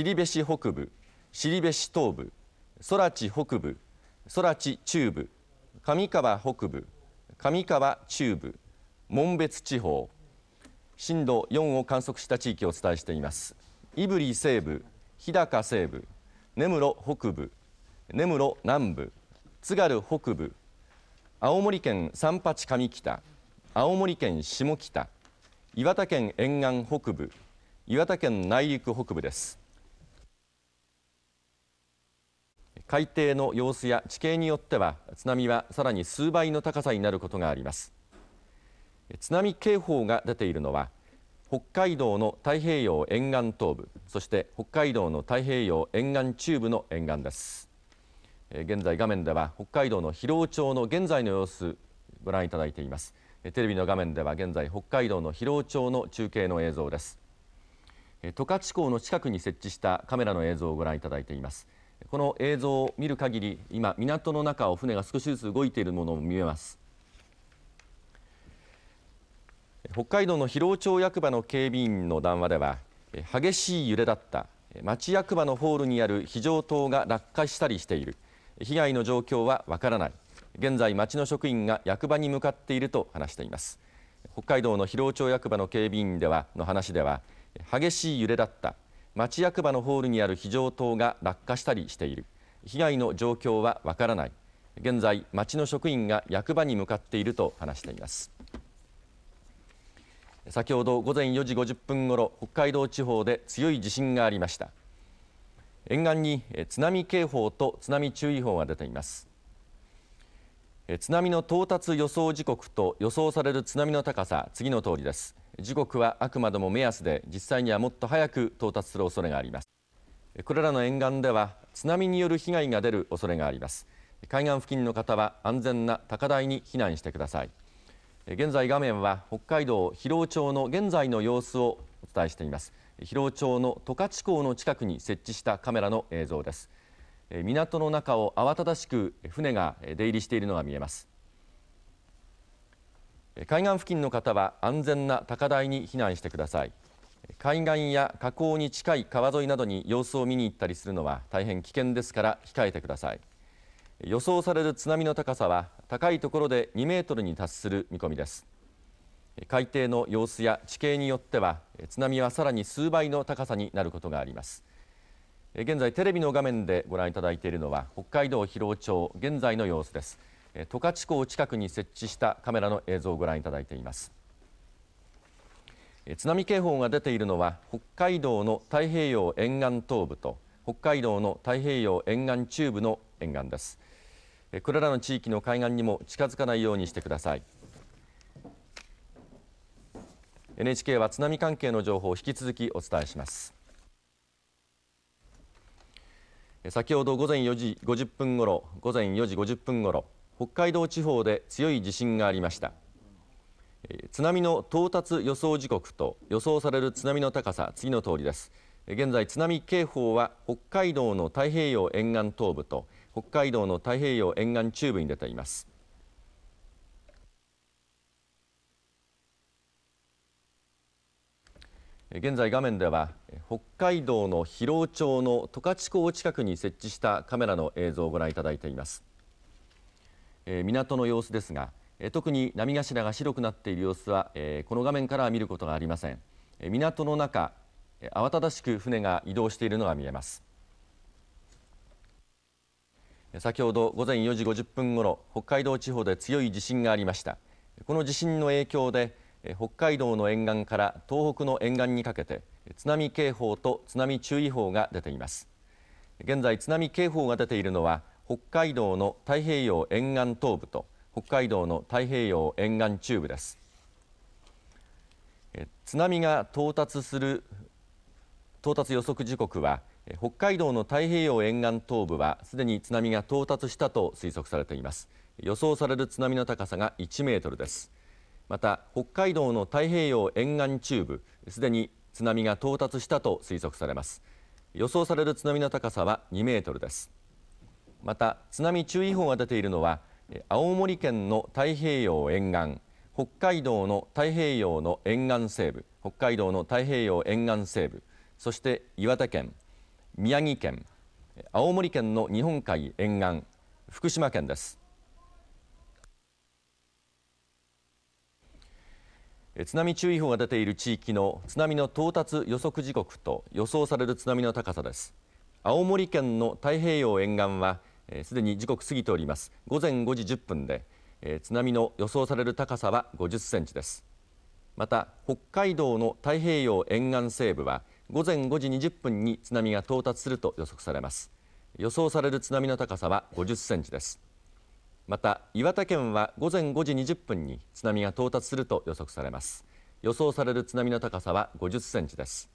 後志北部後志東部空知北部空知中部上川北部上川中部門別地方震度4を観測した地域をお伝えしています胆振西部日高西部根室北部根室南部津軽北部青森県三八上北青森県下北岩手県沿岸北部岩手県内陸北部です海底の様子や地形によっては津波はさらに数倍の高さになることがあります津波警報が出ているのは北海道の太平洋沿岸東部そして北海道の太平洋沿岸中部の沿岸です現在画面では北海道の広尾町の現在の様子ご覧いただいていますテレビの画面では現在北海道の広尾町の中継の映像です十勝港の近くに設置したカメラの映像をご覧いただいていますこの映像を見る限り今港の中を船が少しずつ動いているものも見えます北海道の広尾町役場の警備員の談話では激しい揺れだった町役場のホールにある非常灯が落下したりしている被害の状況はわからない現在町の職員が役場に向かっていると話しています北海道の広尾町役場の警備員ではの話では激しい揺れだった町役場のホールにある非常灯が落下したりしている被害の状況はわからない現在町の職員が役場に向かっていると話しています先ほど午前4時50分ごろ北海道地方で強い地震がありました沿岸に津波警報と津波注意報が出ています津波の到達予想時刻と予想される津波の高さ次の通りです時刻はあくまでも目安で実際にはもっと早く到達する恐れがありますこれらの沿岸では津波による被害が出る恐れがあります海岸付近の方は安全な高台に避難してください現在画面は北海道広尾町の現在の様子をお伝えしています広尾町の十勝港の近くに設置したカメラの映像です港の中を慌ただしく船が出入りしているのが見えます海岸付近の方は安全な高台に避難してください海岸や河口に近い川沿いなどに様子を見に行ったりするのは大変危険ですから控えてください予想される津波の高さは高いところで2メートルに達する見込みです海底の様子や地形によっては津波はさらに数倍の高さになることがあります現在テレビの画面でご覧いただいているのは北海道広尾町現在の様子です十勝港近くに設置したカメラの映像をご覧いただいています津波警報が出ているのは北海道の太平洋沿岸東部と北海道の太平洋沿岸中部の沿岸ですこれらの地域の海岸にも近づかないようにしてください NHK は津波関係の情報を引き続きお伝えします先ほど午前4時50分ごろ午前4時50分ごろ北海道地方で強い地震がありました津波の到達予想時刻と予想される津波の高さ次の通りです現在津波警報は北海道の太平洋沿岸東部と北海道の太平洋沿岸中部に出ています現在画面では北海道の広尾町の十勝港近くに設置したカメラの映像をご覧いただいています、えー、港の様子ですが、えー、特に波頭が白くなっている様子は、えー、この画面からは見ることがありません、えー、港の中慌ただしく船が移動しているのが見えます先ほど午前4時50分ごろ北海道地方で強い地震がありましたこの地震の影響で北海道の沿岸から東北の沿岸にかけて津波警報と津波注意報が出ています現在津波警報が出ているのは北海道の太平洋沿岸東部と北海道の太平洋沿岸中部です津波が到達する到達予測時刻は北海道の太平洋沿岸東部はすでに津波が到達したと推測されています予想される津波の高さが1メートルですまた北海道の太平洋沿岸中部すでに津波が到達したと推測されます予想される津波の高さは2メートルですまた津波注意報が出ているのは青森県の太平洋沿岸北海道の太平洋の沿岸西部北海道の太平洋沿岸西部そして岩手県宮城県青森県の日本海沿岸福島県です津波注意報が出ている地域の津波の到達予測時刻と予想される津波の高さです青森県の太平洋沿岸はすで、に時刻過ぎております午前5時10分で、津波の予想される高さは50センチですまた北海道の太平洋沿岸西部は午前5時20分に津波が到達すると予測されます予想される津波の高さは50センチですまた岩手県は午前5時20分に津波が到達すると予測されます予想される津波の高さは50センチです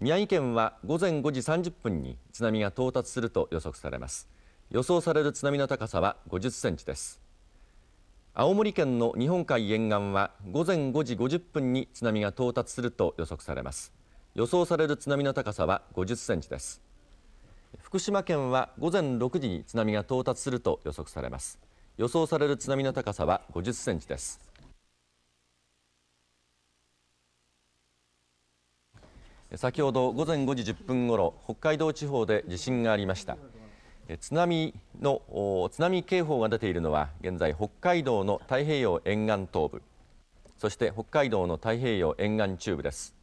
宮城県は午前5時30分に津波が到達すると予測されます予想される津波の高さは50センチです青森県の日本海沿岸は午前5時50分に津波が到達すると予測されます予想される津波の高さは50センチです福島県は午前6時に津波が到達すると予測されます予想される津波の高さは50センチです先ほど午前5時10分ごろ北海道地方で地震がありました津波の津波警報が出ているのは現在北海道の太平洋沿岸東部そして北海道の太平洋沿岸中部です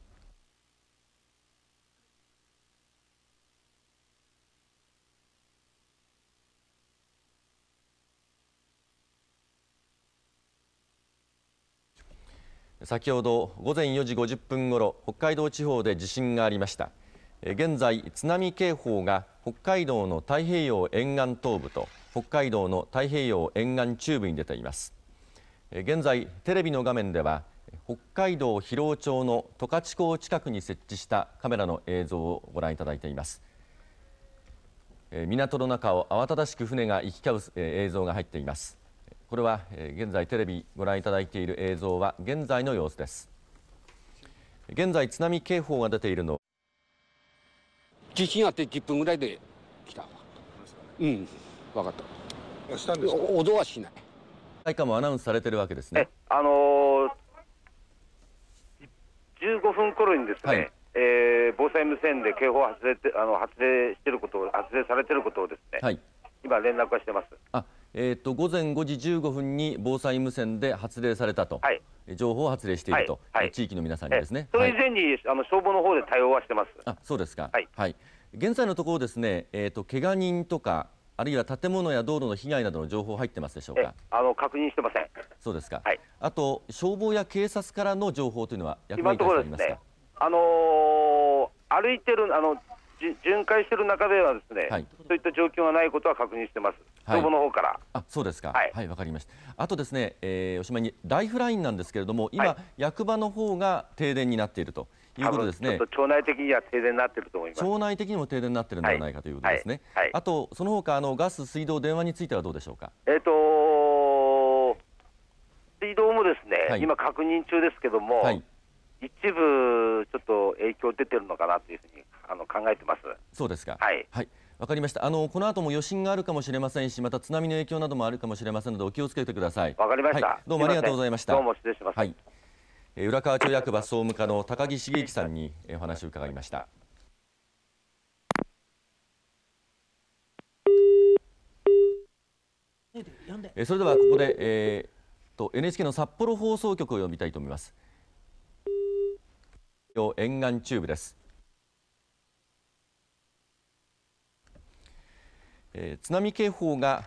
先ほど午前4時50分ごろ北海道地方で地震がありました現在津波警報が北海道の太平洋沿岸東部と北海道の太平洋沿岸中部に出ています現在テレビの画面では北海道広尾町の十勝港近くに設置したカメラの映像をご覧いただいています港の中を慌ただしく船が行き交う映像が入っていますこれは現在テレビご覧いただいている映像は現在の様子です現在津波警報が出ているの地震あって1分ぐらいで来たうん分かったしたんですか音はしない外貨もアナウンスされてるわけですねあのー、15分頃にですね、はいえー、防災無線で警報発令てあの発令してること発令されてることをですね、はい今、連絡はしてますあ、えーと、午前5時15分に防災無線で発令されたと、はい、情報を発令していると、はい、地域の皆さんにですね、それ以前に、あの消防の方で対応はしてますあそうですか、はい現在のところ、ですね、えーと、と怪我人とか、あるいは建物や道路の被害などの情報入ってますでしょうか。あの確認してません。そうですか。はい、あと消防や警察からの情報というのは役に立ってりますか。あのー、歩いてるあの巡回している中ではですね、はい、そういった状況がないことは確認してます。はい、消防の方から。あ、そうですか。はい、わ、はい、かりました。あとですね、えー、おしまいにライフラインなんですけれども、今、役場の方が停電になっていると。いうことですね。町内的には停電になってると思います。町内的にも停電になってるんではないかということですね。あとその他あのガス、水道、電話についてはどうでしょうか。えっ、ー、と水道もですね、今確認中ですけども、一部ちょっと影響出てるのかなというふうに考えてます。そうですか。はい。はい。わかりました。あのこの後も余震があるかもしれませんし、また津波の影響などもあるかもしれませんのでお気をつけてください。わかりました、はい、どうもありがとうございました。どうも失礼します。はい。え浦河町役場総務課の高木茂之さんに、えお話を伺いました。えそれではここで、えー、と NHK の札幌放送局を読みたいと思います。沿岸中部です。えー、津波警報が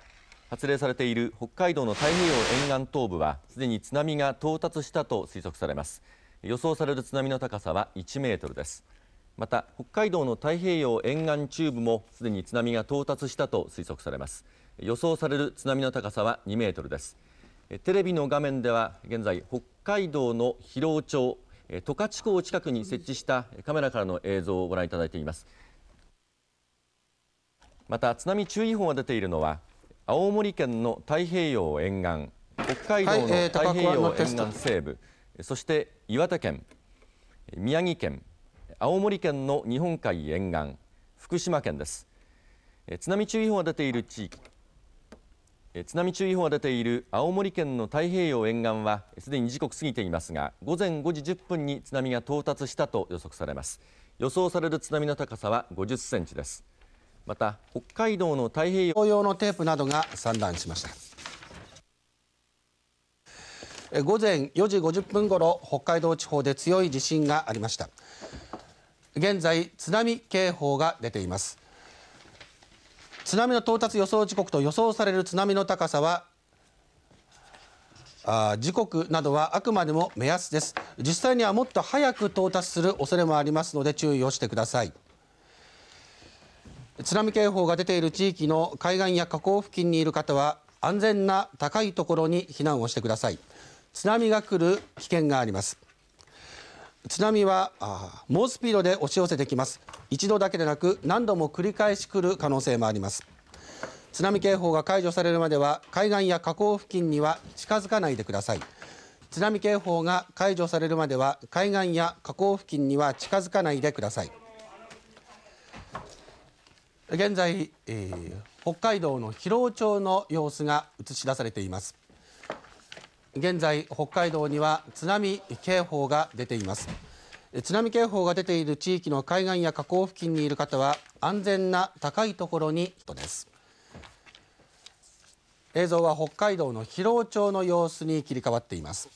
発令されている北海道の太平洋沿岸東部はすでに津波が到達したと推測されます予想される津波の高さは1メートルですまた北海道の太平洋沿岸中部もすでに津波が到達したと推測されます予想される津波の高さは2メートルですテレビの画面では現在北海道の広尾町十勝港近くに設置したカメラからの映像をご覧いただいていますまた津波注意報が出ているのは青森県の太平洋沿岸北海道の太平洋沿岸西部、はいえー、そして岩手県宮城県青森県の日本海沿岸福島県ですえ津波注意報が出ている地域え津波注意報が出ている青森県の太平洋沿岸はすでに時刻過ぎていますが午前5時10分に津波が到達したと予測されます予想される津波の高さは50センチですまた北海道の太平洋用のテープなどが散乱しました午前4時50分ごろ北海道地方で強い地震がありました現在津波警報が出ています津波の到達予想時刻と予想される津波の高さはあ時刻などはあくまでも目安です実際にはもっと早く到達する恐れもありますので注意をしてください津波警報が出ている地域の海岸や河口付近にいる方は安全な高いところに避難をしてください津波が来る危険があります津波は猛スピードで押し寄せてきます一度だけでなく何度も繰り返し来る可能性もあります津波警報が解除されるまでは海岸や河口付近には近づかないでください津波警報が解除されるまでは海岸や河口付近には近づかないでください現在、えー、北海道の広尾町の様子が映し出されています現在北海道には津波警報が出ています津波警報が出ている地域の海岸や河口付近にいる方は安全な高いところに人です映像は北海道の広尾町の様子に切り替わっています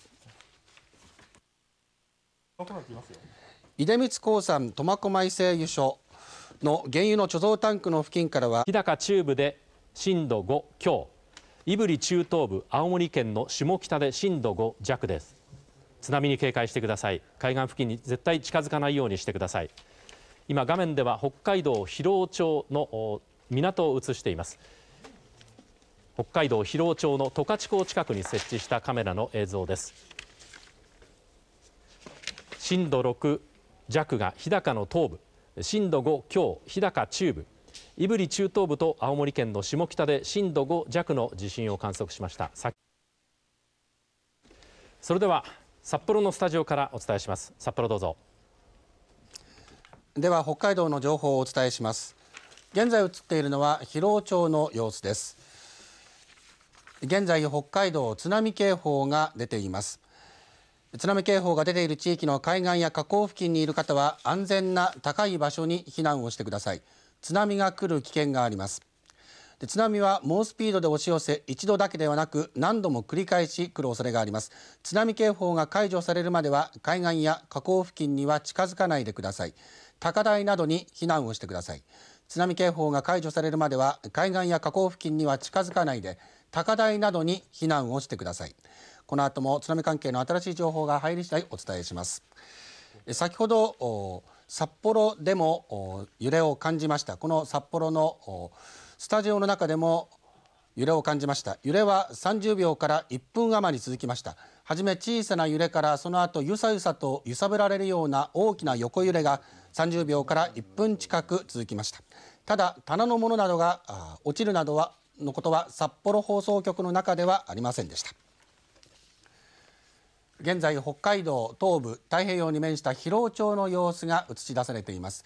出光興産苫小牧製油所の原油の貯蔵タンクの付近からは日高中部で震度5強胆振中東部青森県の下北で震度5弱です津波に警戒してください海岸付近に絶対近づかないようにしてください今画面では北海道広尾町の港を映しています北海道広尾町の十勝港近くに設置したカメラの映像です震度6弱が日高の東部震度5強、日高中部、胆振中東部と青森県の下北で震度5弱の地震を観測しました。それでは札幌のスタジオからお伝えします。札幌どうぞ。では北海道の情報をお伝えします。現在映っているのは広尾町の様子です。現在北海道津波警報が出ています。津波警報が出ている地域の海岸や河口付近にいる方は安全な高い場所に避難をしてください津波が来る危険があります津波は猛スピードで押し寄せ一度だけではなく何度も繰り返し来る恐れがあります津波警報が解除されるまでは海岸や河口付近には近づかないでください高台などに避難をしてください津波警報が解除されるまでは海岸や河口付近には近づかないで高台などに避難をしてくださいこの後も津波関係の新しい情報が入り次第お伝えします先ほど札幌でも揺れを感じましたこの札幌のスタジオの中でも揺れを感じました揺れは30秒から1分余り続きましたはじめ小さな揺れからその後ゆさゆさと揺さぶられるような大きな横揺れが30秒から1分近く続きましたただ棚のものなどが落ちるなどはのことは札幌放送局の中ではありませんでした現在北海道東部太平洋に面した広尾町の様子が映し出されています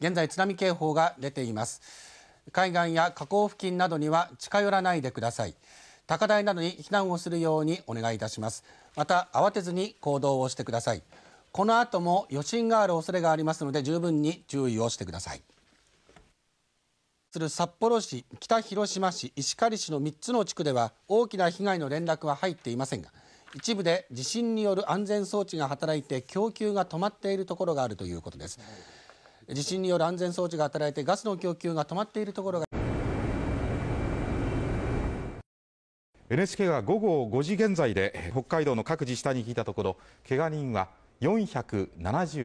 現在津波警報が出ています海岸や河口付近などには近寄らないでください高台などに避難をするようにお願いいたしますまた慌てずに行動をしてくださいこの後も余震がある恐れがありますので十分に注意をしてくださいする札幌市北広島市石狩市の3つの地区では大きな被害の連絡は入っていませんが一部で地震による安全装置が働いて供給が止まっているところがあるということです地震による安全装置が働いてガスの供給が止まっているところが NHK が午後5時現在で北海道の各自治体に聞いたところ人は470